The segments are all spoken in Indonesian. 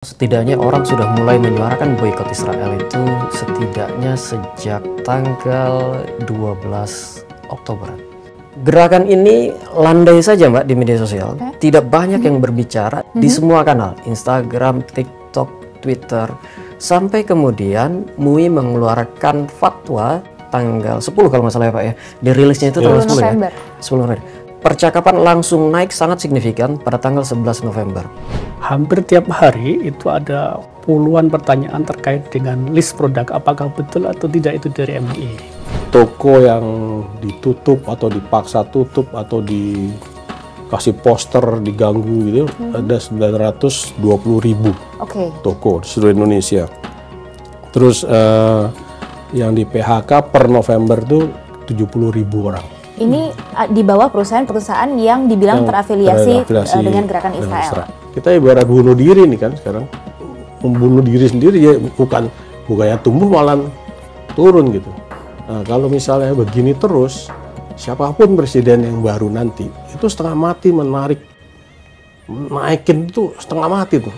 Setidaknya orang sudah mulai menyuarakan boykot Israel itu setidaknya sejak tanggal 12 Oktober. Gerakan ini landai saja mbak di media sosial, okay. tidak banyak yang mhm. berbicara -hmm. di mhm. semua kanal, Instagram, TikTok, Twitter, sampai kemudian MUI mengeluarkan fatwa tanggal 10 kalau nggak salah ya Pak ya. Dirilisnya itu tanggal 10, 10 ya. 10 November. Percakapan langsung naik sangat signifikan pada tanggal 11 November. Hampir tiap hari itu ada puluhan pertanyaan terkait dengan list produk apakah betul atau tidak itu dari MUI. Toko yang ditutup atau dipaksa tutup atau dikasih poster diganggu gitu hmm. ada 920 ribu okay. toko di seluruh Indonesia. Terus uh, yang di PHK per November tuh 70 ribu orang ini ah, di bawah perusahaan-perusahaan yang dibilang yang terafiliasi, eh, terafiliasi dengan gerakan Israel. Israel. Kita ibarat bunuh diri nih kan sekarang membunuh diri sendiri ya bukan bukannya tumbuh malah turun gitu. Nah, kalau misalnya begini terus siapapun presiden yang baru nanti itu setengah mati menarik naikin itu setengah mati tuh.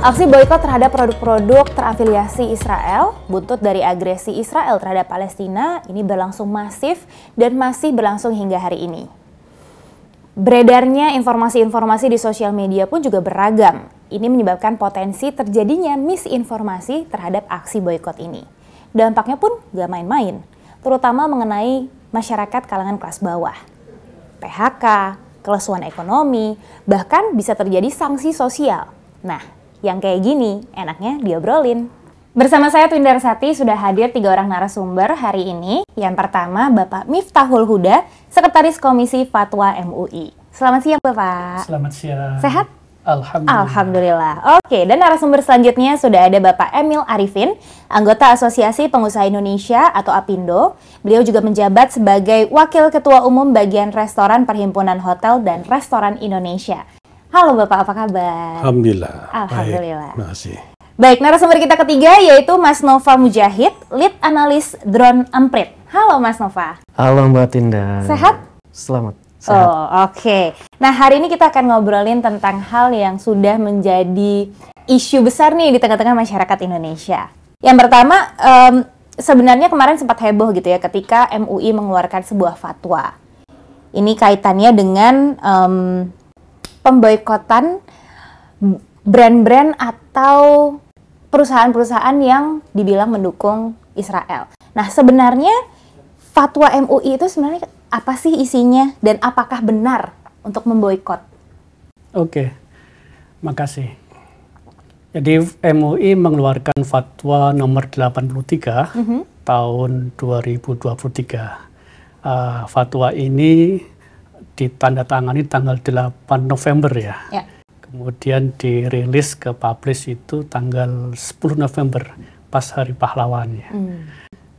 Aksi boykot terhadap produk-produk terafiliasi Israel, buntut dari agresi Israel terhadap Palestina, ini berlangsung masif dan masih berlangsung hingga hari ini. Beredarnya informasi-informasi di sosial media pun juga beragam. Ini menyebabkan potensi terjadinya misinformasi terhadap aksi boykot ini. Dampaknya pun gak main-main, terutama mengenai masyarakat kalangan kelas bawah. PHK, kelesuan ekonomi, bahkan bisa terjadi sanksi sosial. Nah, yang kayak gini, enaknya diobrolin. Bersama saya Twinder Sati sudah hadir tiga orang narasumber hari ini. Yang pertama Bapak Miftahul Huda, Sekretaris Komisi Fatwa MUI. Selamat siang Bapak. Selamat siang. Sehat? Alhamdulillah. Alhamdulillah. Oke, dan narasumber selanjutnya sudah ada Bapak Emil Arifin, anggota Asosiasi Pengusaha Indonesia atau APindo. Beliau juga menjabat sebagai Wakil Ketua Umum bagian Restoran Perhimpunan Hotel dan Restoran Indonesia. Halo Bapak, apa kabar? Alhamdulillah. Alhamdulillah. Baik, masih. Baik, narasumber kita ketiga yaitu Mas Nova Mujahid, lead analis drone Amprit. Halo Mas Nova. Halo Mbak Tinda. Sehat? Selamat. Sehat. Oh, oke. Okay. Nah, hari ini kita akan ngobrolin tentang hal yang sudah menjadi isu besar nih di tengah-tengah masyarakat Indonesia. Yang pertama, um, sebenarnya kemarin sempat heboh gitu ya ketika MUI mengeluarkan sebuah fatwa. Ini kaitannya dengan um, pemboikotan brand-brand atau perusahaan-perusahaan yang dibilang mendukung Israel. Nah, sebenarnya fatwa MUI itu sebenarnya apa sih isinya dan apakah benar untuk memboikot? Oke, makasih. Jadi MUI mengeluarkan fatwa nomor 83 mm -hmm. tahun 2023. Uh, ah, fatwa ini ditandatangani tanggal 8 November ya. ya. Kemudian dirilis ke publish itu tanggal 10 November pas Hari pahlawannya. Hmm.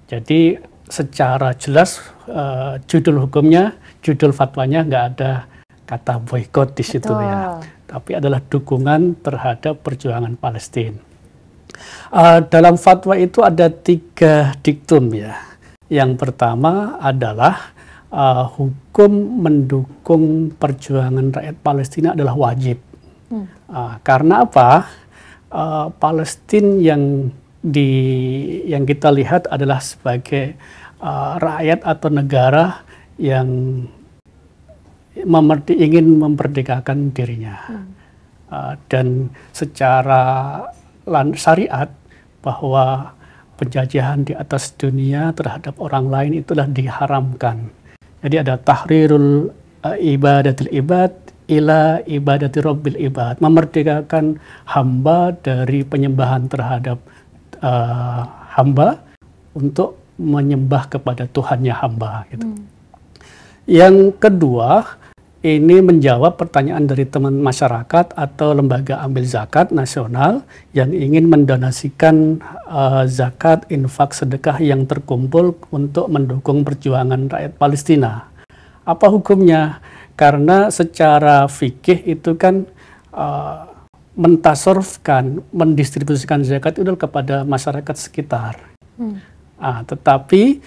Jadi secara jelas uh, judul hukumnya, judul fatwanya nggak ada kata boikot di situ ya. Betul. ya, tapi adalah dukungan terhadap perjuangan Palestina. Uh, dalam fatwa itu ada tiga diktum ya. Yang pertama adalah uh, hukum mendukung perjuangan rakyat Palestina adalah wajib. Hmm. Uh, karena apa? Uh, eh, Palestina yang di yang kita lihat adalah sebagai uh, rakyat atau negara yang memerdi, ingin memperdekakan dirinya hmm. uh, dan secara syariat bahwa penjajahan di atas dunia terhadap orang lain itulah diharamkan. Jadi ada tahrirul eh, ibadatil ibad ila ibadati rabbil ibad. Memerdekakan hamba dari penyembahan terhadap uh, hamba untuk menyembah kepada Tuhannya hamba gitu. Hmm. Yang kedua, ini menjawab pertanyaan dari teman masyarakat atau lembaga ambil zakat nasional yang ingin mendonasikan uh, zakat infak sedekah yang terkumpul untuk mendukung perjuangan rakyat Palestina. Apa hukumnya? Karena secara fikih itu kan uh, mentasorfkan, mendistribusikan zakat itu kepada masyarakat sekitar. Hmm. Nah, tetapi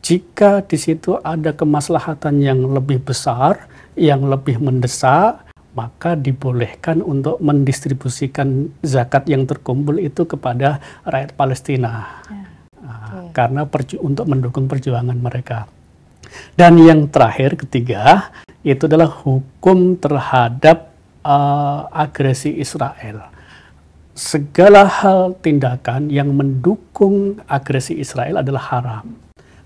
jika di situ ada kemaslahatan yang lebih besar, yang lebih mendesak, maka dibolehkan untuk mendistribusikan zakat yang terkumpul itu kepada rakyat Palestina. Ya. Ah, okay. Karena perju untuk mendukung perjuangan mereka. Dan yang terakhir ketiga itu adalah hukum terhadap uh, agresi Israel. Segala hal tindakan yang mendukung agresi Israel adalah haram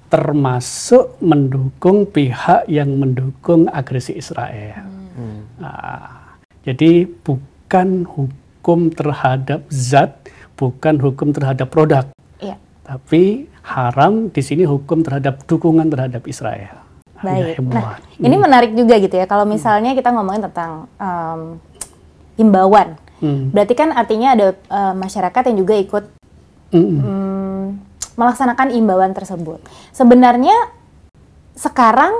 termasuk mendukung pihak yang mendukung agresi Israel. Hmm. Nah, jadi bukan hukum terhadap zat, bukan hukum terhadap produk, ya. tapi haram di sini hukum terhadap dukungan terhadap Israel. Ah, ya Baik. Nah, hmm. ini menarik juga gitu ya. Kalau misalnya kita ngomongin tentang um, imbauan, hmm. berarti kan artinya ada uh, masyarakat yang juga ikut hmm. Hmm, melaksanakan imbauan tersebut. Sebenarnya sekarang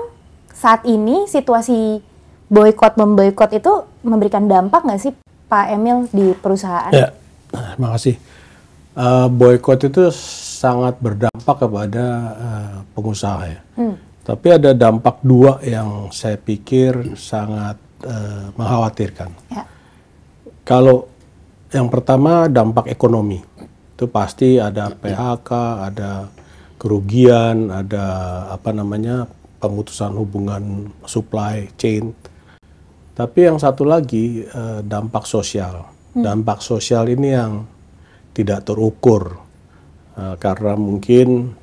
saat ini situasi boykot memboykot itu memberikan dampak nggak sih Pak Emil di perusahaan? Ya, terima kasih. Uh, boykot itu sangat berdampak kepada uh, pengusaha ya. Hmm. Tapi ada dampak dua yang saya pikir sangat uh, mengkhawatirkan. Ya. Kalau yang pertama dampak ekonomi itu pasti ada PHK, ada kerugian, ada apa namanya pengutusan hubungan supply chain. Tapi yang satu lagi eh, dampak sosial. Hmm. Dampak sosial ini yang tidak terukur eh, karena mungkin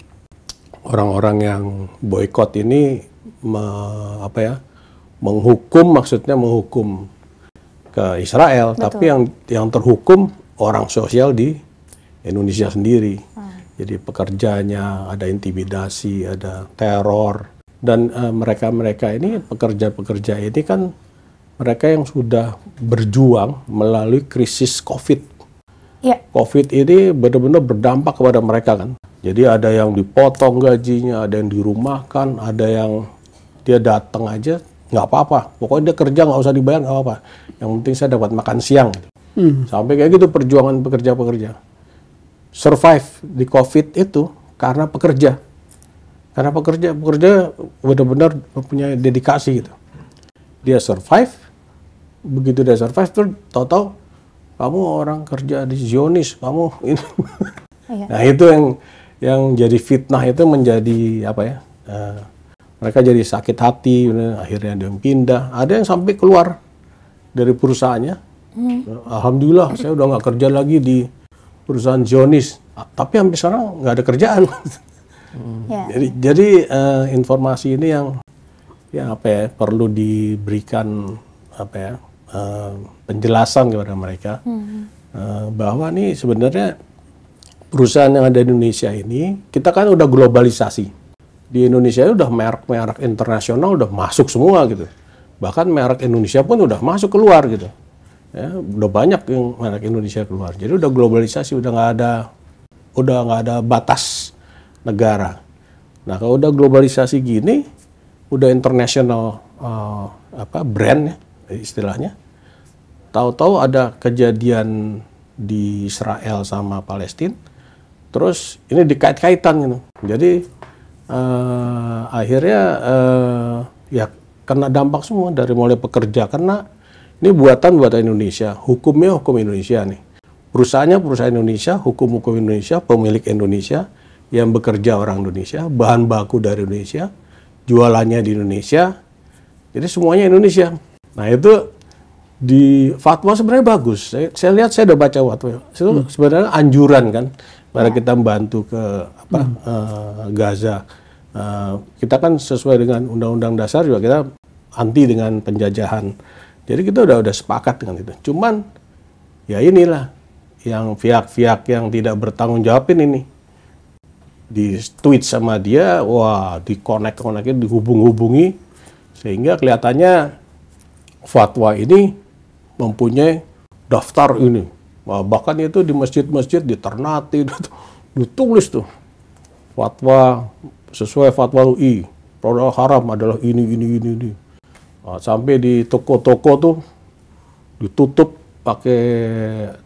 orang-orang yang boykot ini me, apa ya menghukum maksudnya menghukum ke Israel, Betul. tapi yang yang terhukum orang sosial di Indonesia sendiri. Hmm. Jadi pekerjanya ada intimidasi, ada teror dan eh, mereka-mereka uh, ini pekerja-pekerja ini kan mereka yang sudah berjuang melalui krisis COVID. Yeah. COVID ini benar-benar berdampak kepada mereka kan. Jadi ada yang dipotong gajinya, ada yang dirumahkan, ada yang dia datang aja nggak apa-apa. Pokoknya dia kerja nggak usah dibayar nggak apa-apa. Yang penting saya dapat makan siang. Hmm. Sampai kayak gitu perjuangan pekerja-pekerja survive di COVID itu karena pekerja. Karena pekerja, pekerja benar-benar mempunyai dedikasi gitu. Dia survive, begitu dia survive tuh tahu-tahu kamu orang kerja di Zionis, kamu ini. Iya. nah itu yang yang jadi fitnah itu menjadi apa ya? Uh, mereka jadi sakit hati, akhirnya dia pindah. Ada yang sampai keluar dari perusahaannya. Hmm. Alhamdulillah, saya udah nggak kerja lagi di perusahaan Zionis, ah, tapi hampir sekarang nggak ada kerjaan. Hmm. Yeah. Jadi, jadi uh, informasi ini yang ya apa ya perlu diberikan apa ya uh, penjelasan kepada mereka hmm. uh, bahwa nih sebenarnya perusahaan yang ada di Indonesia ini kita kan udah globalisasi di Indonesia udah merek-merek internasional udah masuk semua gitu bahkan merek Indonesia pun udah masuk keluar gitu ya, udah banyak yang anak Indonesia keluar jadi udah globalisasi udah nggak ada udah nggak ada batas negara nah kalau udah globalisasi gini udah international uh, apa brand ya istilahnya tahu-tahu ada kejadian di Israel sama Palestina terus ini dikait-kaitan gitu jadi uh, akhirnya uh, ya kena dampak semua dari mulai pekerja kena ini buatan buatan Indonesia, hukumnya hukum Indonesia nih. Perusahaannya perusahaan Indonesia, hukum-hukum Indonesia, pemilik Indonesia, yang bekerja orang Indonesia, bahan baku dari Indonesia, jualannya di Indonesia. Jadi semuanya Indonesia. Nah itu di fatwa sebenarnya bagus. Saya, saya lihat saya udah baca fatwa. Itu hmm. sebenarnya anjuran kan, para ya. kita membantu ke apa hmm. uh, Gaza. Uh, kita kan sesuai dengan undang-undang dasar juga kita anti dengan penjajahan jadi kita udah udah sepakat dengan itu. Cuman ya inilah yang pihak-pihak yang tidak bertanggung jawabin ini di tweet sama dia, wah di connect connectin dihubung-hubungi sehingga kelihatannya fatwa ini mempunyai daftar ini. Bahkan itu di masjid-masjid di Ternate ditulis tuh fatwa sesuai fatwa UI produk haram adalah ini ini ini ini Nah, sampai di toko-toko tuh ditutup pakai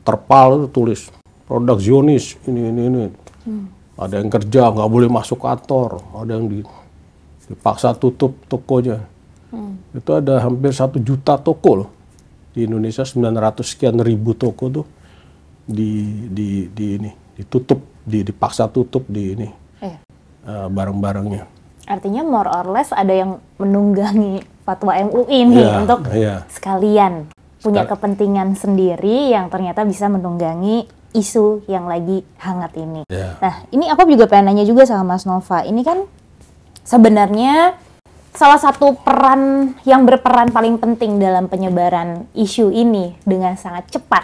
terpal tuh, tulis produk Zionis ini ini ini. Hmm. Ada yang kerja nggak boleh masuk kantor, ada yang dipaksa tutup tokonya. Hmm. Itu ada hampir satu juta toko loh di Indonesia 900 sekian ribu toko tuh di di di ini ditutup, di, dipaksa tutup di ini eh. uh, barang-barangnya. Artinya more or less ada yang menunggangi fatwa MUI nih iya, yeah, untuk yeah. sekalian punya kepentingan sendiri yang ternyata bisa menunggangi isu yang lagi hangat ini. Yeah. Nah, ini aku juga pengen nanya juga sama Mas Nova. Ini kan sebenarnya salah satu peran yang berperan paling penting dalam penyebaran isu ini dengan sangat cepat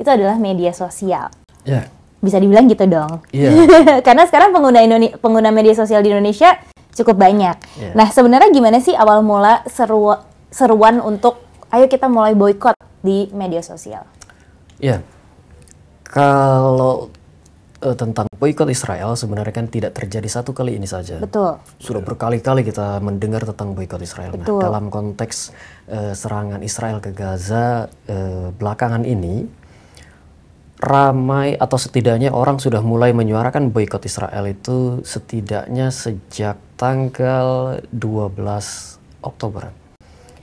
itu adalah media sosial. Yeah. Bisa dibilang gitu dong. Yeah. Karena sekarang pengguna Indone pengguna media sosial di Indonesia cukup banyak. Yeah. Nah, sebenarnya gimana sih awal mula seru seruan untuk ayo kita mulai boykot di media sosial? Ya, yeah. kalau uh, tentang boykot Israel sebenarnya kan tidak terjadi satu kali ini saja. Betul. Sudah berkali-kali kita mendengar tentang boykot Israel. Nah, Betul. Nah, dalam konteks uh, serangan Israel ke Gaza uh, belakangan ini ramai atau setidaknya orang sudah mulai menyuarakan boykot Israel itu setidaknya sejak tanggal 12 Oktober.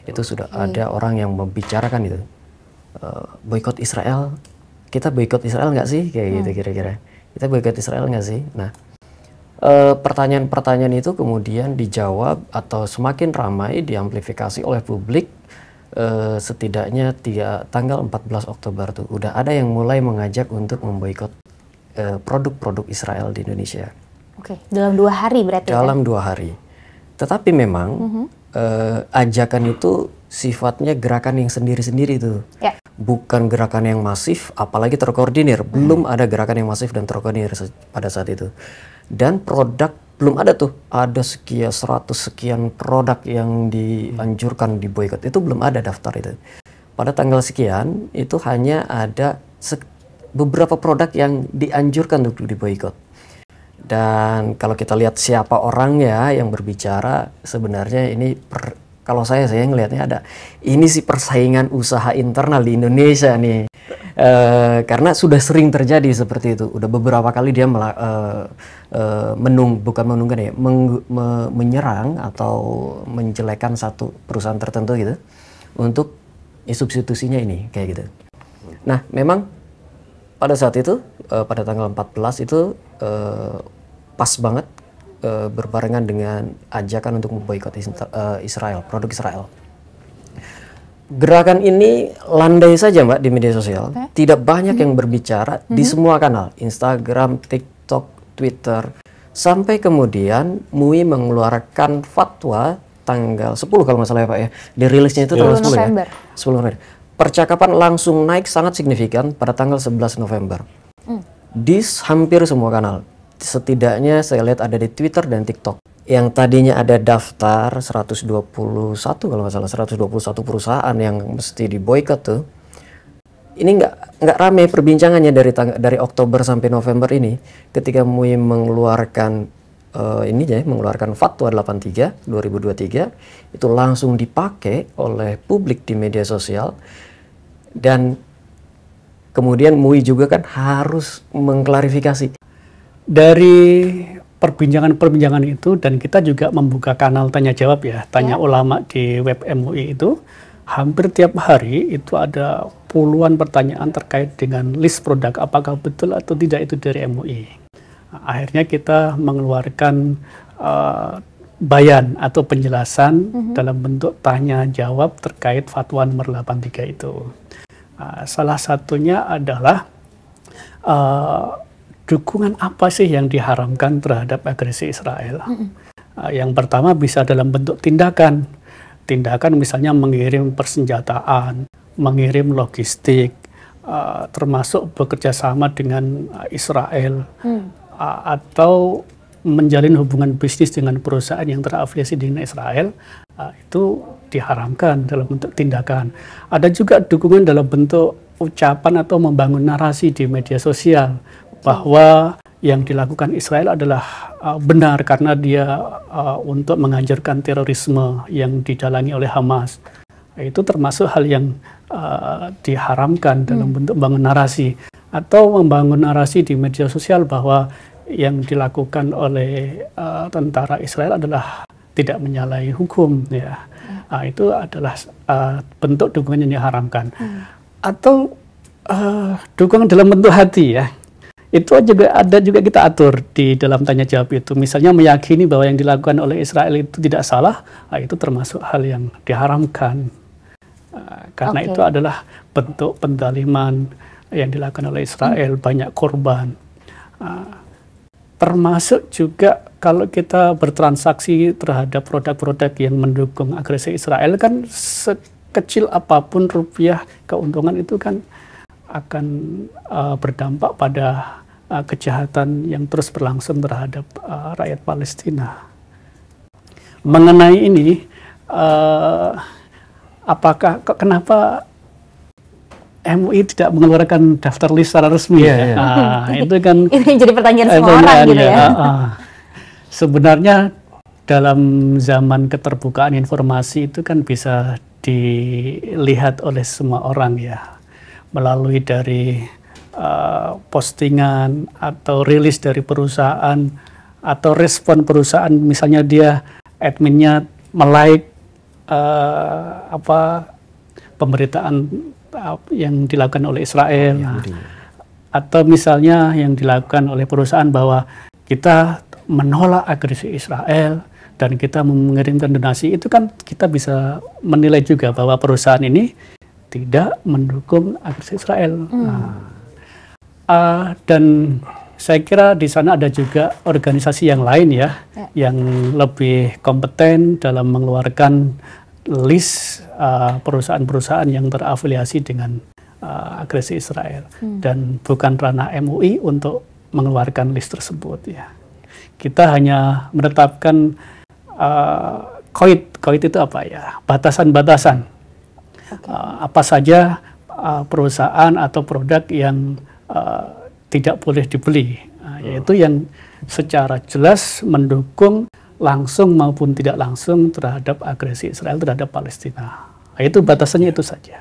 Itu sudah ada orang yang membicarakan itu. Uh, boykot Israel, kita boykot Israel nggak sih? Kayak gitu hmm. gitu kira-kira. Kita boykot Israel nggak sih? Nah, eh, pertanyaan-pertanyaan uh, itu kemudian dijawab atau semakin ramai diamplifikasi oleh publik Eh, setidaknya tiga, tanggal 14 Oktober tuh udah ada yang mulai mengajak untuk memboikot eh, produk-produk uh, Israel di Indonesia. Oke, okay. dalam dua hari berarti. Ya, dalam kan? dua hari. Tetapi memang mm -hmm. uh, ajakan itu sifatnya gerakan yang sendiri-sendiri tuh. Yeah. Bukan gerakan yang masif, apalagi terkoordinir. Hmm. Belum -hmm. ada gerakan yang masif dan terkoordinir pada saat itu. Dan produk belum ada tuh ada sekian seratus sekian produk yang dianjurkan di boycott itu belum ada daftar itu pada tanggal sekian itu hanya ada beberapa produk yang dianjurkan untuk di boycott dan kalau kita lihat siapa orang ya yang berbicara sebenarnya ini per, kalau saya saya ngelihatnya ada ini sih persaingan usaha internal di Indonesia nih uh, karena sudah sering terjadi seperti itu. Udah beberapa kali dia uh, uh, menung bukan menungkan ya, meng, me, menyerang atau menjelekan satu perusahaan tertentu gitu untuk ya, substitusinya ini kayak gitu. Nah, memang pada saat itu uh, pada tanggal 14 itu uh, pas banget uh, berbarengan dengan ajakan untuk memboikot Israel, produk Israel gerakan ini landai saja mbak di media sosial okay. tidak banyak -hmm. yang berbicara -hmm. di mhm. semua kanal Instagram TikTok Twitter sampai kemudian MUI mengeluarkan fatwa tanggal 10 kalau nggak salah ya pak ya dirilisnya itu tanggal 10 ya? November. ya 10 November percakapan langsung naik sangat signifikan pada tanggal 11 November mm. di hampir semua kanal setidaknya saya lihat ada di Twitter dan TikTok yang tadinya ada daftar 121 kalau nggak salah 121 perusahaan yang mesti diboykot tuh ini nggak nggak rame perbincangannya dari dari Oktober sampai November ini ketika MUI mengeluarkan uh, ini ya mengeluarkan fatwa 83 2023 itu langsung dipakai oleh publik di media sosial dan kemudian MUI juga kan harus mengklarifikasi dari perbincangan-perbincangan itu dan kita juga membuka kanal tanya jawab ya, tanya ya. ulama di web MUI itu hampir tiap hari itu ada puluhan pertanyaan terkait dengan list produk apakah betul atau tidak itu dari MUI. Akhirnya kita mengeluarkan uh, bayan atau penjelasan mm -hmm. dalam bentuk tanya jawab terkait fatwa nomor 83 itu. Uh, salah satunya adalah uh, dukungan apa sih yang diharamkan terhadap agresi Israel? Mm-hmm. yang pertama bisa dalam bentuk tindakan. Tindakan misalnya mengirim persenjataan, mengirim logistik, ah, termasuk bekerja sama dengan ah, Israel, mm. atau menjalin hubungan bisnis dengan perusahaan yang terafiliasi dengan Israel, itu diharamkan dalam bentuk tindakan. Ada juga dukungan dalam bentuk ucapan atau membangun narasi di media sosial bahwa yang dilakukan Israel adalah uh, benar karena dia uh, untuk menghancurkan terorisme yang dijalani oleh Hamas. Itu termasuk hal yang uh, diharamkan hmm. dalam bentuk bangun narasi atau membangun narasi di media sosial bahwa yang dilakukan oleh uh, tentara Israel adalah tidak menyalahi hukum ya. Hmm. Nah, itu adalah uh, bentuk dukungan yang diharamkan. Hmm. Atau uh, dukungan dalam bentuk hati ya itu juga ada juga kita atur di dalam tanya jawab itu. Misalnya meyakini bahwa yang dilakukan oleh Israel itu tidak salah, nah itu termasuk hal yang diharamkan. Ah, karena okay. itu adalah bentuk pendaliman yang dilakukan oleh Israel, hmm. banyak korban. Ah, termasuk juga kalau kita bertransaksi terhadap produk-produk yang mendukung agresi Israel kan sekecil apapun rupiah keuntungan itu kan akan uh, berdampak pada uh, kejahatan yang terus berlangsung terhadap uh, rakyat Palestina. Mengenai ini, uh, apakah kenapa MUI tidak mengeluarkan daftar list secara resmi? Yeah, ya? yeah. Nah, itu kan ini jadi pertanyaan semua orang kan, gitu ya. Uh, uh. Sebenarnya dalam zaman keterbukaan informasi itu kan bisa dilihat oleh semua orang ya melalui dari uh, postingan atau rilis dari perusahaan atau respon perusahaan misalnya dia adminnya melike uh, apa pemberitaan eh, yang dilakukan oleh Israel ya, atau misalnya yang dilakukan oleh perusahaan bahwa kita menolak agresi Israel dan kita mengirimkan donasi itu kan kita bisa menilai juga bahwa perusahaan ini tidak mendukung agresi Israel. Hmm. Nah, uh, dan saya kira di sana ada juga organisasi yang lain ya, ya. yang lebih kompeten dalam mengeluarkan list ah, perusahaan-perusahaan yang terafiliasi dengan uh, agresi Israel hmm. dan bukan ranah MUI untuk mengeluarkan list tersebut ya. Kita hanya menetapkan uh, koit, koit itu apa ya? Batasan-batasan okay. uh, eh, apa saja uh, perusahaan atau produk yang uh, tidak boleh dibeli, uh, yaitu yang secara jelas mendukung langsung maupun tidak langsung terhadap agresi Israel terhadap Palestina. Nah, itu batasannya ya. itu saja.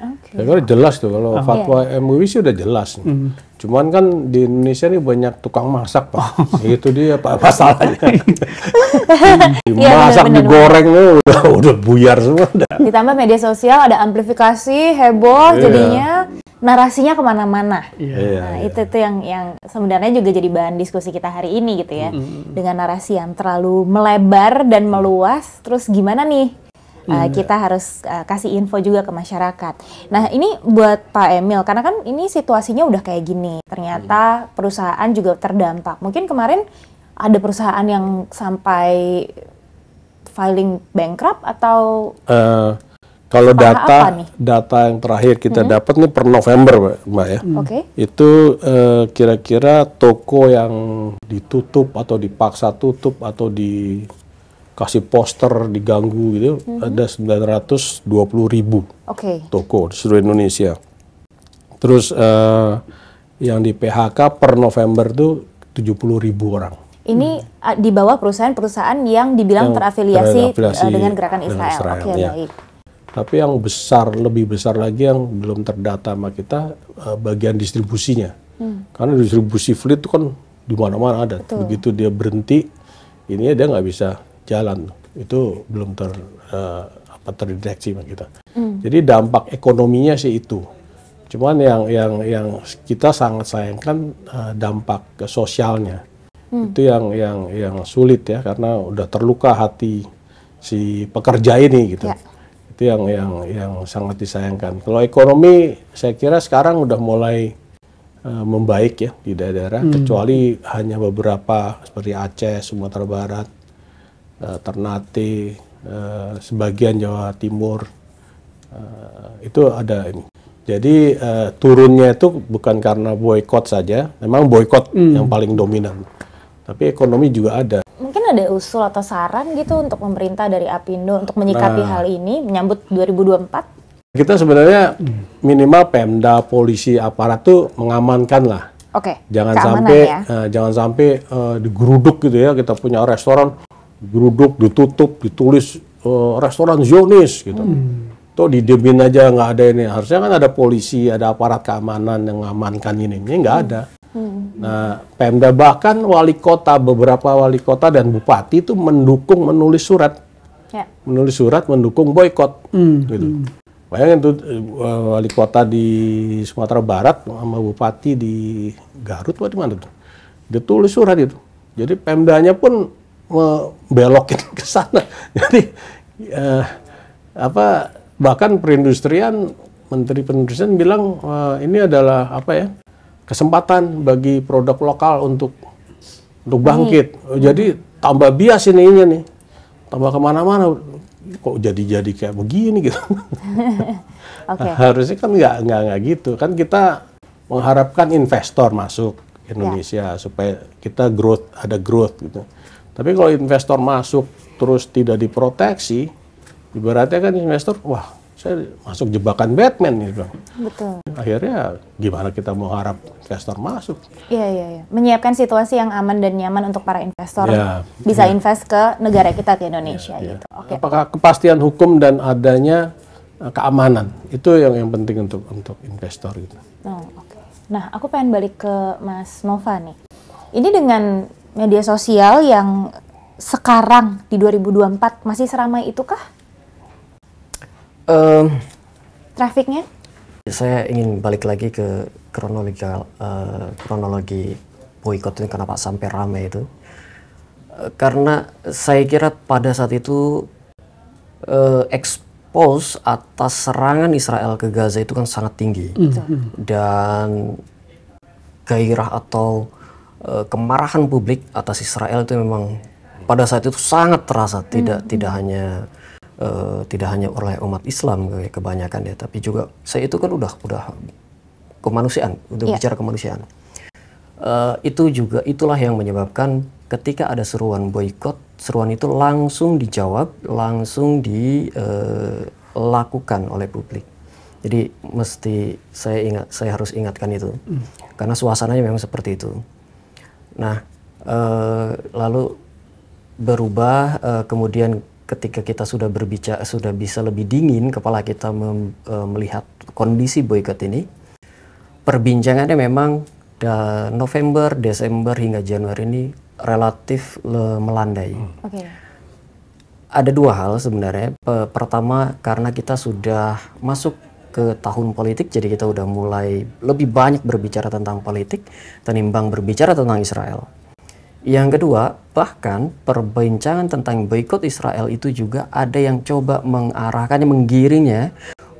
Okay. Ya, jelas tuh kalau oh. fatwa yeah. MUI sih jelas. Mm. Cuman kan di Indonesia ini banyak tukang masak pak, oh. Ya, itu dia pak masalahnya. Dimasak, iya, iya, ya, digoreng tuh udah udah buyar semua. Udah. Ditambah media sosial ada amplifikasi heboh, yeah. jadinya narasinya kemana-mana. Yeah. Iya, nah, yeah. itu tuh yang yang sebenarnya juga jadi bahan diskusi kita hari ini gitu ya, mm dengan narasi yang terlalu melebar dan meluas. Terus gimana nih Uh, Kita harus uh, kasih info juga ke masyarakat. Nah ini buat Pak Emil karena kan ini situasinya udah kayak gini. Ternyata iya. perusahaan juga terdampak. Mungkin kemarin ada perusahaan yang sampai filing bankrupt atau uh, kalau data data yang terakhir kita hmm. dapat nih per November mbak ya hmm. okay. itu kira kira-kira toko yang ditutup atau dipaksa tutup atau di kasih poster diganggu gitu mm -hmm. ada 920 ribu okay. toko di seluruh Indonesia. Terus uh, yang di PHK per November tuh 70 ribu orang. Ini hmm. di bawah perusahaan-perusahaan yang dibilang yang terafiliasi, eh, terafiliasi dengan gerakan Israel. Israel okay, ya. Tapi yang besar, lebih besar lagi yang belum terdata sama kita uh, bagian distribusinya. Hmm. Karena distribusi fleet itu kan di mana-mana ada. Betul. Begitu dia berhenti, ini dia nggak bisa jalan itu belum ter uh, apa terdeteksi sama kita. Mm. Jadi dampak ekonominya sih itu. Cuman yang yang yang kita sangat sayangkan uh, dampak ke sosialnya. Mm. Itu yang yang yang sulit ya karena udah terluka hati si pekerja ini gitu. Yeah. Itu yang yang yang sangat disayangkan. Kalau ekonomi saya kira sekarang udah mulai eh, membaik ya di daerah-daerah hmm. kecuali hanya beberapa seperti Aceh, Sumatera Barat, uh, Ternate, eh, sebagian Jawa Timur eh, itu ada ini. Jadi turunnya itu bukan karena boykot saja, memang boykot hmm. yang paling dominan, tapi ekonomi juga ada. Mungkin ada usul atau saran gitu untuk pemerintah dari Apindo untuk menyikapi nah, hal ini menyambut 2024? Kita sebenarnya minimal Pemda, polisi, aparat tuh mengamankan lah. Oke. Okay. Jangan, ya? uh, jangan sampai jangan uh, sampai digeruduk gitu ya kita punya restoran geruduk ditutup ditulis uh, restoran Zionis gitu. Hmm. Tuh didemin aja nggak ada ini. Harusnya kan ada polisi, ada aparat keamanan yang mengamankan ini. Ini nggak ada. Hmm. Nah, Pemda bahkan wali kota beberapa wali kota dan bupati itu mendukung menulis surat, ya. menulis surat mendukung boykot, hmm. gitu. Hmm. Bayangin tuh eh, wali kota di Sumatera Barat sama bupati di Garut, waktu mana tuh? ditulis surat itu. Jadi Pemdanya pun belokin ke sana. Jadi eh, apa bahkan perindustrian Menteri Perindustrian bilang eh, ini adalah apa ya kesempatan bagi produk lokal untuk untuk hmm. bangkit. Hmm. Jadi tambah bias ininya nih, tambah kemana-mana kok jadi-jadi kayak begini gitu. Nah, okay. Harusnya kan nggak nggak nggak gitu kan kita mengharapkan investor masuk ya. Indonesia yeah. supaya kita growth ada growth gitu. Tapi kalau investor masuk terus tidak diproteksi, ibaratnya kan investor, wah saya masuk jebakan Batman nih gitu. bang. Betul. Akhirnya gimana kita mau harap investor masuk? Iya iya. iya. Menyiapkan situasi yang aman dan nyaman untuk para investor ya, bisa ya. invest ke negara kita di Indonesia ya, gitu. Okay. Apakah kepastian hukum dan adanya eh, keamanan itu yang yang penting untuk untuk investor gitu. Oh, oke. Okay. Nah aku pengen balik ke Mas Nova nih. Ini dengan media sosial yang sekarang di 2024 masih seramai itu kah? Um, Trafiknya? Saya ingin balik lagi ke kronologi uh, kronologi boykot ini kenapa sampai ramai itu. Eh, karena saya kira pada saat itu uh, expose atas serangan Israel ke Gaza itu kan sangat tinggi. Mm -hmm. Dan gairah atau Eh, kemarahan publik atas Israel itu memang pada saat itu sangat terasa tidak hmm. tidak hanya uh, tidak hanya oleh umat Islam kebanyakan ya tapi juga saya itu kan udah udah kemanusiaan udah yeah. bicara kemanusiaan uh, itu juga itulah yang menyebabkan ketika ada seruan boykot seruan itu langsung dijawab langsung dilakukan oleh publik jadi mesti saya ingat saya harus ingatkan itu hmm. karena suasananya memang seperti itu Nah, e, lalu berubah e, kemudian ketika kita sudah berbicara sudah bisa lebih dingin kepala kita mem, e, melihat kondisi boykot ini perbincangannya memang da November, Desember hingga Januari ini relatif le melandai. Hmm. Okay. Ada dua hal sebenarnya. pertama karena kita sudah masuk ke tahun politik, jadi kita udah mulai lebih banyak berbicara tentang politik tenimbang berbicara tentang Israel. Yang kedua, bahkan perbincangan tentang boykot Israel itu juga ada yang coba mengarahkannya, menggiringnya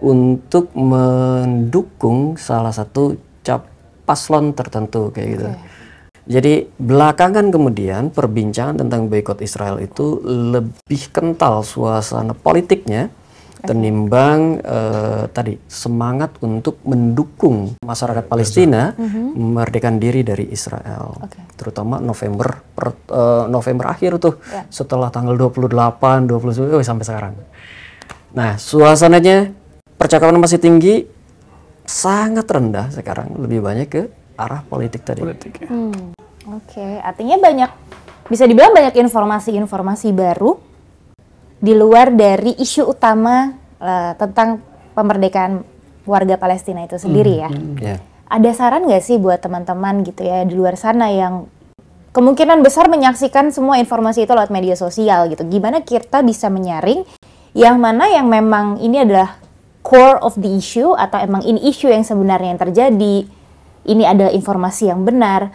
untuk mendukung salah satu cap paslon tertentu kayak gitu. Okay. Jadi belakangan kemudian perbincangan tentang boykot Israel itu lebih kental suasana politiknya Tenimbang uh, tadi semangat untuk mendukung masyarakat Palestina mm-hmm. memerdekakan diri dari Israel. Okay. Terutama November per, uh, November akhir tuh yeah. setelah tanggal 28, 29 oh, sampai sekarang. Nah, suasananya percakapan masih tinggi sangat rendah sekarang lebih banyak ke arah politik tadi. Politik ya. Hmm. Oke, okay. artinya banyak bisa dibilang banyak informasi-informasi baru di luar dari isu utama uh, tentang pemerdekaan warga Palestina itu sendiri hmm, ya. Hmm, mm, yeah. Ada saran nggak sih buat teman-teman gitu ya di luar sana yang kemungkinan besar menyaksikan semua informasi itu lewat media sosial gitu. Gimana kita bisa menyaring yang mana yang memang ini adalah core of the issue atau emang ini isu yang sebenarnya yang terjadi. Ini ada informasi yang benar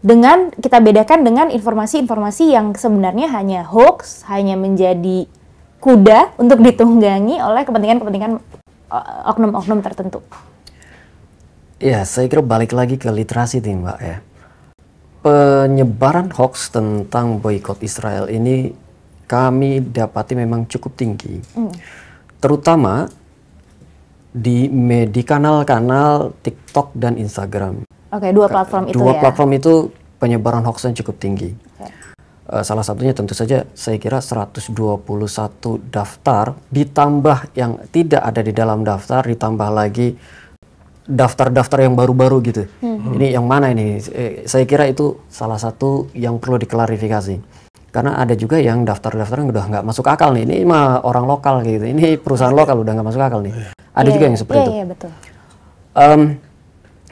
dengan kita bedakan dengan informasi-informasi yang sebenarnya hanya hoax, hanya menjadi kuda untuk ditunggangi oleh kepentingan-kepentingan eh, oknum-oknum tertentu. Ya, saya kira balik lagi ke literasi nih Mbak ya. Penyebaran hoax tentang boykot Israel ini kami dapati memang cukup tinggi. Hmm. Terutama di media kanal-kanal TikTok dan Instagram. Oke, okay, dua platform itu dua ya. Dua platform itu penyebaran hoaxnya cukup tinggi. Okay. Ya. Eh, salah satunya tentu saja saya kira 121 daftar ditambah yang tidak ada di dalam daftar ditambah lagi daftar-daftar yang baru-baru gitu. Hmm. Ini yang mana ini? Eh, saya kira itu salah satu yang perlu diklarifikasi. Karena ada juga yang daftar-daftar yang udah nggak masuk akal nih. Ini mah orang lokal gitu. Ini perusahaan lokal udah nggak masuk akal nih. Iya. Ada yeah, juga iya, yang seperti yeah, itu. yeah, betul. Um,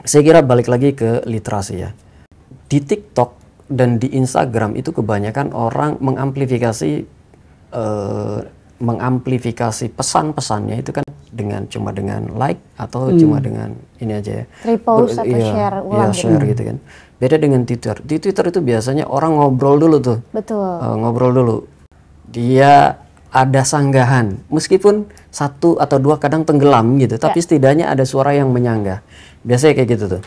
saya kira balik lagi ke literasi ya. Di TikTok dan di Instagram itu kebanyakan orang mengamplifikasi uh, mengamplifikasi pesan-pesannya itu kan dengan cuma dengan like atau hmm. cuma dengan ini aja ya repost atau ya, share iya, ulang ya, share gitu. gitu kan beda dengan Twitter di Twitter itu biasanya orang ngobrol dulu tuh betul uh, ngobrol dulu dia ada sanggahan meskipun satu atau dua kadang tenggelam gitu ya. tapi setidaknya ada suara yang menyanggah biasanya kayak gitu tuh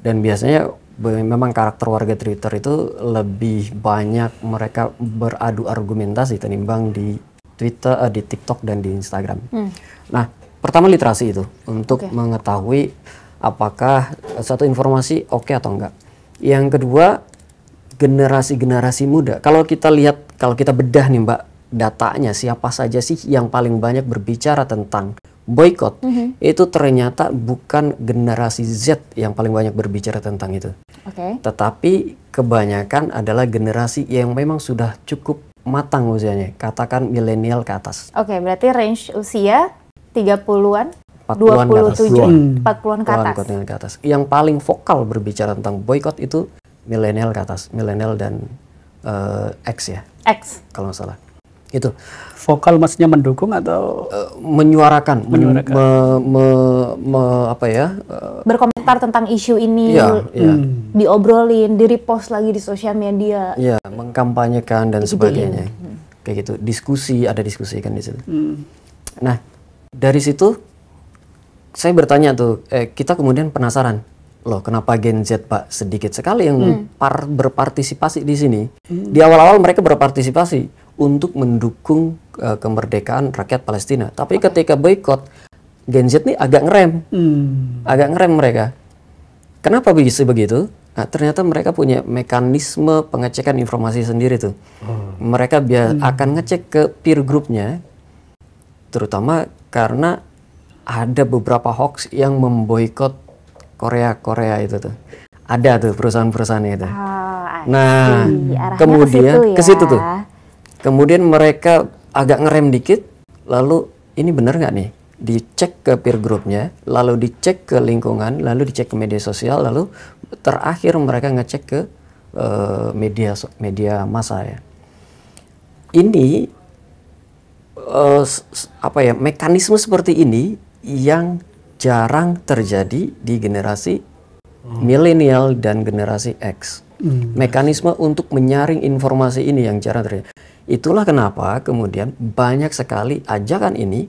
dan biasanya memang karakter warga Twitter itu lebih banyak mereka beradu argumentasi tenimbang di Twitter, uh, di TikTok dan di Instagram. Hmm. Nah, pertama literasi itu untuk okay. mengetahui apakah satu informasi oke okay atau enggak. Yang kedua, generasi-generasi muda. Kalau kita lihat, kalau kita bedah nih Mbak, datanya siapa saja sih yang paling banyak berbicara tentang boykot mm -hmm. itu ternyata bukan generasi Z yang paling banyak berbicara tentang itu. Okay. Tetapi kebanyakan adalah generasi yang memang sudah cukup matang usianya, katakan milenial ke atas. Oke, okay, berarti range usia 30-an 40-an ke atas. 40-an 40 ke atas. ke atas. Yang paling vokal berbicara tentang boykot itu milenial ke atas, milenial dan uh, X ya. X. Kalau nggak salah itu Vokal maksudnya mendukung atau eh, menyuarakan, menyuarakan. Me, me, me, apa ya? Eh, Berkomentar tentang isu ini, ya, ya. diobrolin, di-repost lagi di sosial media. Ya, mengkampanyekan dan sebagainya. Hmm. Kayak gitu. Diskusi, ada diskusi kan di situ. Hmm. Nah, dari situ saya bertanya tuh, eh, kita kemudian penasaran loh kenapa Gen Z pak sedikit sekali yang hmm. par berpartisipasi di sini hmm. di awal-awal mereka berpartisipasi untuk mendukung uh, kemerdekaan rakyat Palestina. Tapi ketika boykot, Gen Z ini agak ngerem, hmm. agak ngerem mereka. Kenapa bisa begitu? Nah, ternyata mereka punya mekanisme pengecekan informasi sendiri tuh. Hmm. Mereka hmm. akan ngecek ke peer grupnya, terutama karena ada beberapa hoax yang memboikot Korea Korea itu tuh. Ada tuh perusahaan perusahaannya itu. Oh, nah, kemudian ke situ ya. Ke situ tuh kemudian mereka agak ngerem dikit lalu ini benar nggak nih dicek ke peer groupnya lalu dicek ke lingkungan lalu dicek ke media sosial lalu terakhir mereka ngecek ke uh, media media massa ya ini uh, apa ya mekanisme seperti ini yang jarang terjadi di generasi hmm. milenial dan generasi X. Hmm. Mekanisme untuk menyaring informasi ini yang jarang terjadi. Itulah kenapa kemudian banyak sekali ajakan ini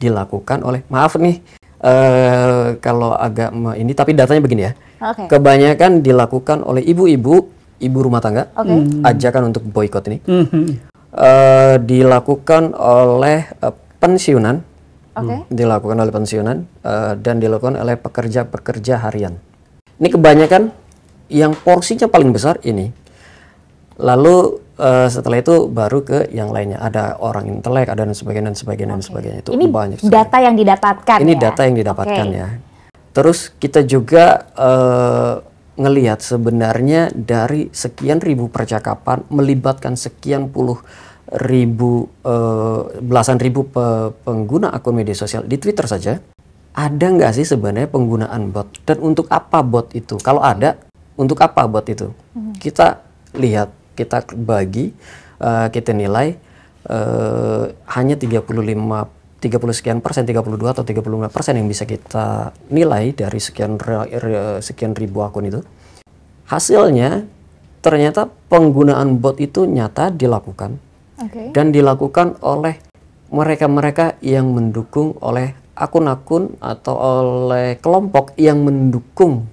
dilakukan oleh maaf nih uh, kalau agak ini tapi datanya begini ya. Okay. Kebanyakan dilakukan oleh ibu-ibu, ibu rumah tangga, okay. Hmm. ajakan untuk boykot ini mm -hmm. uh, dilakukan oleh uh, pensiunan, okay. Hmm. dilakukan oleh pensiunan uh, dan dilakukan oleh pekerja-pekerja harian. Ini kebanyakan yang porsinya paling besar ini. Lalu Eh, setelah itu baru ke yang lainnya ada orang intelek ada dan sebagainya dan sebagainya okay. dan sebagainya itu ini banyak sekali. data yang didapatkan ini ya? data yang didapatkan okay. ya terus kita juga uh, ngelihat sebenarnya dari sekian ribu percakapan melibatkan sekian puluh ribu uh, belasan ribu pe pengguna akun media sosial di Twitter saja ada nggak sih sebenarnya penggunaan bot dan untuk apa bot itu kalau ada untuk apa bot itu hmm. kita lihat kita bagi, uh, kita nilai uh, hanya 35 30 sekian persen, 32 atau 35 persen yang bisa kita nilai dari sekian sekian ribu akun itu. Hasilnya ternyata penggunaan bot itu nyata dilakukan okay. dan dilakukan oleh mereka-mereka yang mendukung oleh akun-akun atau oleh kelompok yang mendukung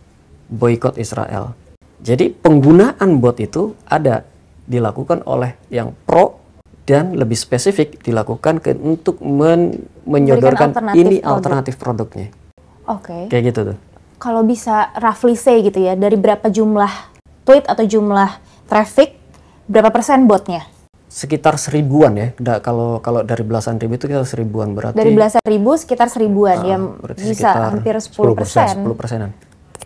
boykot Israel. Jadi penggunaan bot itu ada dilakukan oleh yang pro dan lebih spesifik dilakukan ke, untuk men, menyodorkan alternatif ini produk. alternatif produknya. Oke. Okay. Kayak gitu tuh. Kalau bisa roughly say gitu ya, dari berapa jumlah tweet atau jumlah traffic, berapa persen botnya? Sekitar seribuan ya. Nah, kalau kalau dari belasan ribu itu kita seribuan berarti. Dari belasan ribu sekitar seribuan nah, ya bisa sekitar hampir 10 persen. 10 persenan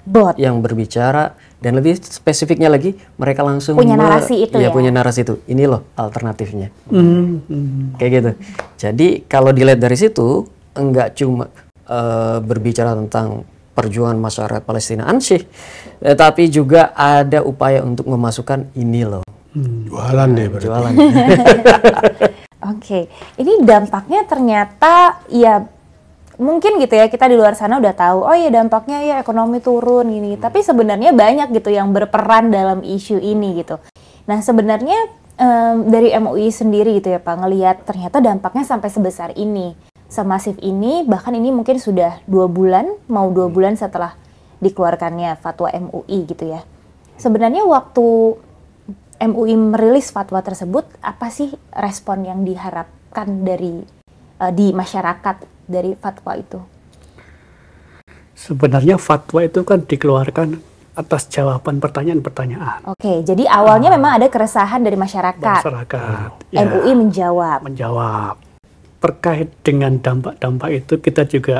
bot yang berbicara dan lebih spesifiknya lagi mereka langsung punya narasi itu ya, ya punya narasi itu ini loh alternatifnya mm-hmm. kayak gitu jadi kalau dilihat dari situ enggak cuma uh, berbicara tentang perjuangan masyarakat Palestina ansih eh, tapi juga ada upaya untuk memasukkan ini loh hmm, jualan deh berarti Oke, okay. ini dampaknya ternyata ya mungkin gitu ya kita di luar sana udah tahu oh ya dampaknya ya ekonomi turun gini hmm. tapi sebenarnya banyak gitu yang berperan dalam isu ini gitu nah sebenarnya um, dari MUI sendiri gitu ya pak ngelihat ternyata dampaknya sampai sebesar ini semasif ini bahkan ini mungkin sudah dua bulan mau dua hmm. bulan setelah dikeluarkannya fatwa MUI gitu ya sebenarnya waktu MUI merilis fatwa tersebut apa sih respon yang diharapkan dari eh, di masyarakat dari fatwa itu? Sebenarnya fatwa itu kan dikeluarkan atas jawaban pertanyaan-pertanyaan. Oke, jadi awalnya ah, memang ada keresahan dari masyarakat. Masyarakat. Ya, MUI menjawab. Menjawab. Terkait dengan dampak-dampak itu kita juga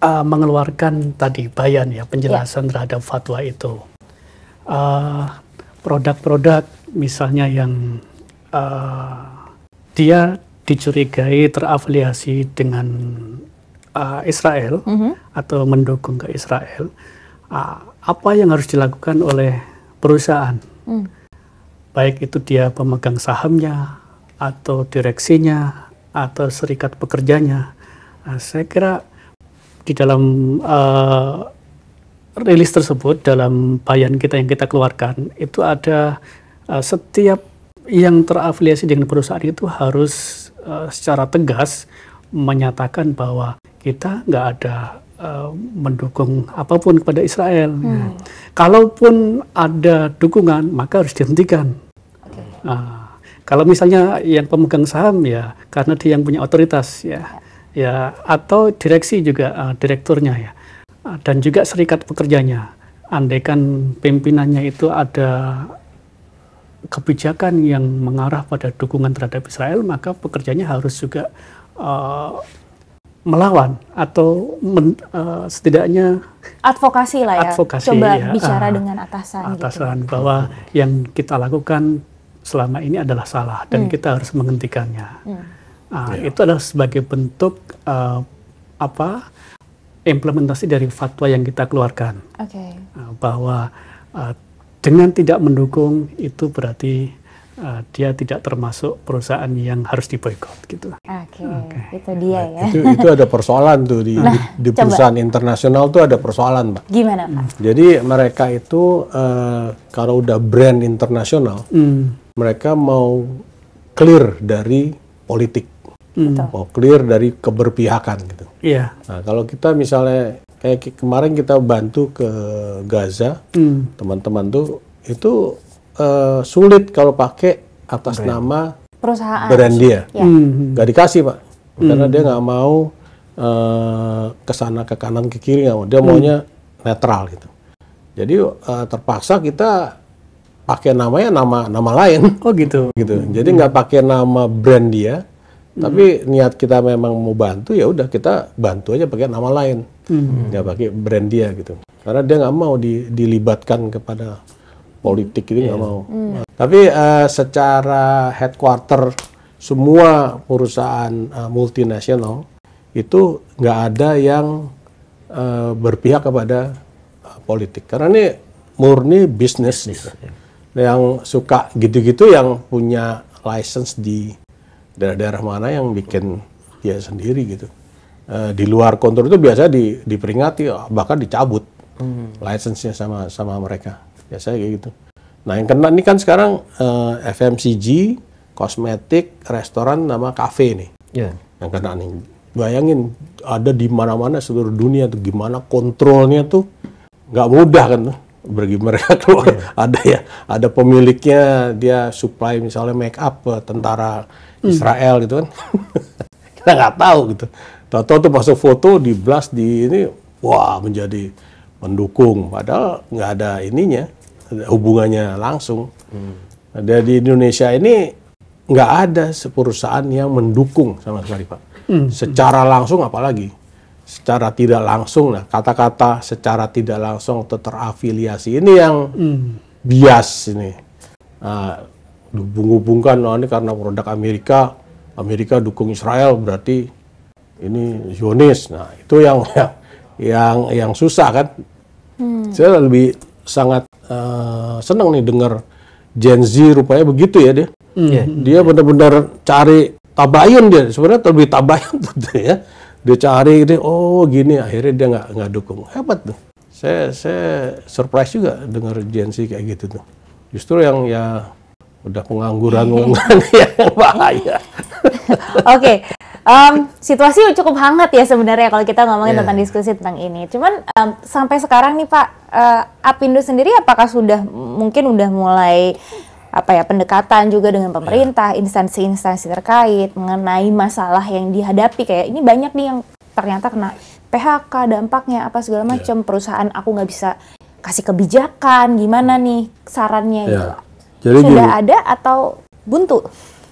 uh, mengeluarkan tadi bayan ya penjelasan ya. terhadap fatwa itu. Eh, produk-produk uh, misalnya yang uh, dia dicurigai terafiliasi dengan uh, Israel mm -hmm. atau mendukung ke Israel, uh, apa yang harus dilakukan oleh perusahaan? Mm. Baik itu dia pemegang sahamnya, atau direksinya, atau serikat pekerjanya. Nah, saya kira di dalam uh, rilis tersebut, dalam bayan kita yang kita keluarkan, itu ada uh, setiap yang terafiliasi dengan perusahaan itu harus Eh, secara tegas menyatakan bahwa kita nggak ada uh, mendukung apapun kepada Israel. Hmm. Nah, kalaupun ada dukungan, maka harus dihentikan. Okay. Uh, kalau misalnya yang pemegang saham ya karena dia yang punya otoritas ya, ya, ya atau direksi juga uh, direkturnya ya, uh, dan juga serikat pekerjanya. Andaikan pimpinannya itu ada kebijakan yang mengarah pada dukungan terhadap Israel, maka pekerjanya harus juga uh, melawan atau men, uh, setidaknya advokasi lah ya. Advokasi, Coba ya. bicara uh, dengan atasan. Gitu. Atasan gitu. bahwa yang kita lakukan selama ini adalah salah dan hmm. kita harus menghentikannya. Hmm. Uh, Itu adalah sebagai bentuk uh, apa implementasi dari fatwa yang kita keluarkan okay. Ah, bahwa uh, dengan tidak mendukung itu berarti uh, dia tidak termasuk perusahaan yang harus diboykot gitu. Oke, okay, okay. itu dia nah, ya. Itu, itu ada persoalan tuh di, nah, di, di perusahaan internasional tuh ada persoalan, Pak. Gimana, Pak? Hmm. Jadi mereka itu uh, kalau udah brand internasional, hmm. mereka mau clear dari politik. Hmm. Gitu. Oh clear dari keberpihakan gitu. Iya. Yeah. Nah kalau kita misalnya kayak kemarin kita bantu ke Gaza, teman hmm. teman-teman tuh itu uh, sulit kalau pakai atas Brand. nama perusahaan brand dia. Iya. Hmm. Gak dikasih pak, hmm. karena dia nggak mau uh, ke sana ke kanan ke kiri nggak mau. Dia hmm. maunya netral gitu. Jadi uh, terpaksa kita pakai namanya nama nama lain. Oh gitu. Gitu. Hmm. Jadi nggak hmm. pakai nama brand dia, Hmm. Tapi niat kita memang mau bantu ya udah kita bantu aja pakai nama lain, hmm. ya pakai brand dia gitu. Karena dia nggak mau di, dilibatkan kepada politik itu nggak yeah. mau. Hmm. Tapi uh, secara headquarter semua perusahaan uh, multinasional itu nggak ada yang uh, berpihak kepada uh, politik. Karena ini murni bisnis. Ya. Yang suka gitu-gitu yang punya license di daerah-daerah mana yang bikin dia sendiri gitu. e, di luar kontur itu biasa di, diperingati oh, bahkan dicabut hmm. license-nya sama sama mereka biasanya kayak gitu. Nah yang kena ini kan sekarang e, eh, FMCG, kosmetik, restoran, nama kafe nih yeah. yang kena nih. Bayangin ada di mana-mana seluruh dunia tuh gimana kontrolnya tuh nggak mudah kan tuh bagi mereka keluar yeah. Iya. ada ya ada pemiliknya dia supply misalnya make up tentara mm. Israel gitu kan kita nggak tahu gitu tahu tuh masuk foto di blast di ini wah menjadi mendukung padahal nggak ada ininya hubungannya langsung mm. di nah, di Indonesia ini nggak ada perusahaan yang mendukung sama sekali pak mm. secara langsung apalagi secara tidak langsung lah kata-kata secara tidak langsung atau terafiliasi ini yang hmm. bias ini uh, ah, dibunggu-bungkan oh, ini karena produk Amerika Amerika dukung Israel berarti ini Zionis nah itu yang yang yang, yang susah kan hmm. saya lebih sangat uh, senang nih dengar Gen Z rupanya begitu ya dia hmm. Iya. dia benar-benar cari tabayun dia sebenarnya lebih tabayun tentu ya dia cari gitu oh gini akhirnya dia nggak nggak dukung hebat tuh saya saya surprise juga dengar Gen kayak gitu tuh justru yang ya udah pengangguran pengangguran yang bahaya oke okay. um, situasi cukup hangat ya sebenarnya kalau kita ngomongin yeah. tentang diskusi tentang ini cuman um, sampai sekarang nih pak uh, Apindo sendiri apakah sudah mungkin udah mulai apa ya pendekatan juga dengan iya. pemerintah, instansi-instansi terkait mengenai masalah yang dihadapi kayak ini banyak nih yang ternyata kena PHK dampaknya apa segala iya. macam yeah. perusahaan aku nggak bisa kasih kebijakan gimana nih sarannya yeah. itu Jadi sudah gini, ada atau buntu?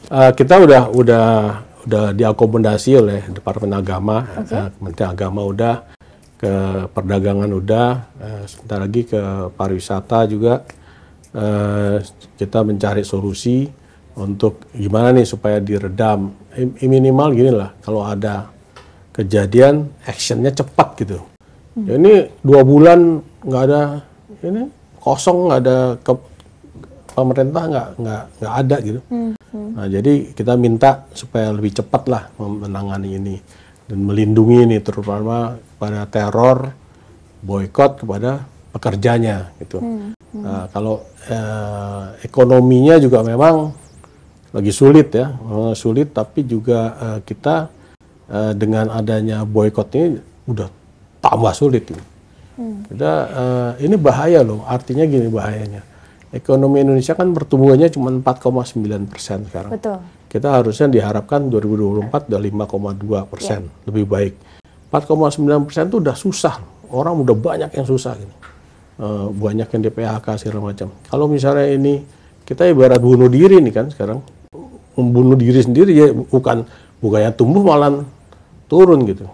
Uh, kita udah udah udah diakomodasi oleh Departemen Agama, okay. uh, eh, Kementerian Agama udah ke perdagangan udah, uh, sebentar lagi ke pariwisata juga uh, kita mencari solusi untuk gimana nih supaya diredam. I minimal gini lah, kalau ada kejadian, actionnya cepat gitu. Hmm. Ya ini dua bulan nggak ada, ini kosong nggak ada ke, pemerintah nggak nggak nggak ada gitu. Hmm. hmm. Nah jadi kita minta supaya lebih cepat lah menangani ini dan melindungi ini terutama pada teror boykot kepada pekerjanya gitu. Hmm. Hmm. Nah, kalau eh, ekonominya juga memang lagi sulit ya, eh, sulit tapi juga eh, kita eh, dengan adanya boykot ini udah tambah sulit ini. Hmm. Udah eh, ini bahaya loh. Artinya gini bahayanya. Ekonomi Indonesia kan pertumbuhannya cuma 4,9 persen sekarang. Betul. Kita harusnya diharapkan 2024 udah 5,2 persen, yeah. lebih baik. 4,9 persen itu udah susah. Orang udah banyak yang susah. Gitu uh, banyak yang di PHK segala macam. Kalau misalnya ini kita ibarat bunuh diri nih kan sekarang membunuh diri sendiri ya bukan bukannya tumbuh malah turun gitu.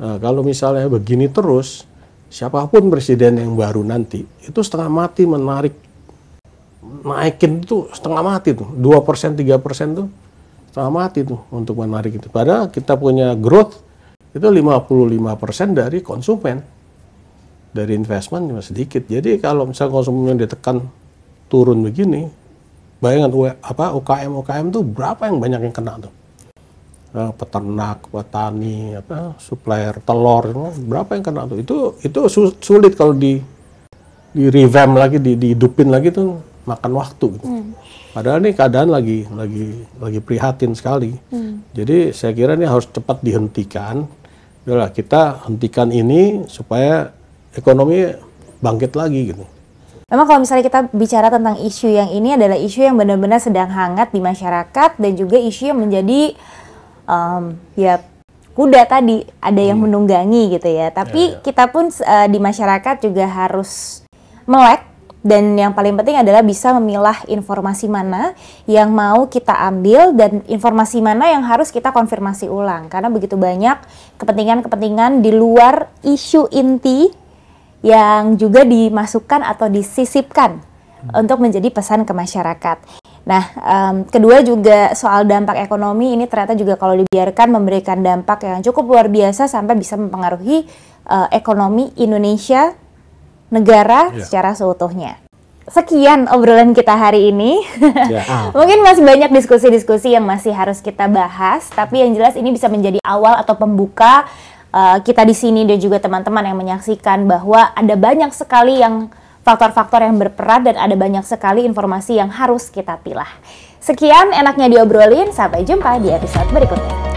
Nah, kalau misalnya begini terus siapapun presiden yang baru nanti itu setengah mati menarik naikin itu setengah mati tuh dua persen tiga persen tuh setengah mati tuh untuk menarik itu. Padahal kita punya growth itu 55% dari konsumen dari investment cuma sedikit. Jadi kalau misalnya konsumen ditekan turun begini, bayangan e, apa UKM UKM tuh berapa yang banyak yang kena tuh? Nah, peternak, petani, apa supplier telur, berapa yang kena tuh? Itu itu sulit kalau di di revamp lagi, di, dihidupin lagi tuh makan waktu gitu. Hmm. Padahal ini keadaan lagi lagi lagi prihatin sekali. Hmm. Jadi saya kira ini harus cepat dihentikan. Udahlah kita hentikan ini supaya ekonomi bangkit lagi gitu. Memang kalau misalnya kita bicara tentang isu yang ini adalah isu yang benar-benar sedang hangat di masyarakat dan juga isu yang menjadi um, ya kuda tadi ada yang hmm. menunggangi gitu ya. Tapi ya, ya. kita pun uh, di masyarakat juga harus melek dan yang paling penting adalah bisa memilah informasi mana yang mau kita ambil dan informasi mana yang harus kita konfirmasi ulang karena begitu banyak kepentingan-kepentingan di luar isu inti yang juga dimasukkan atau disisipkan hmm. untuk menjadi pesan ke masyarakat. Nah, um, kedua juga soal dampak ekonomi ini ternyata juga kalau dibiarkan memberikan dampak yang cukup luar biasa sampai bisa mempengaruhi uh, ekonomi Indonesia negara yeah. secara seutuhnya. Sekian obrolan kita hari ini. Yeah. Ya, Mungkin masih banyak diskusi-diskusi yang masih harus kita bahas, tapi yang jelas ini bisa menjadi awal atau pembuka uh, kita di sini dan juga teman-teman yang menyaksikan bahwa ada banyak sekali yang faktor-faktor yang berperan dan ada banyak sekali informasi yang harus kita pilah. Sekian enaknya diobrolin, sampai jumpa di episode berikutnya.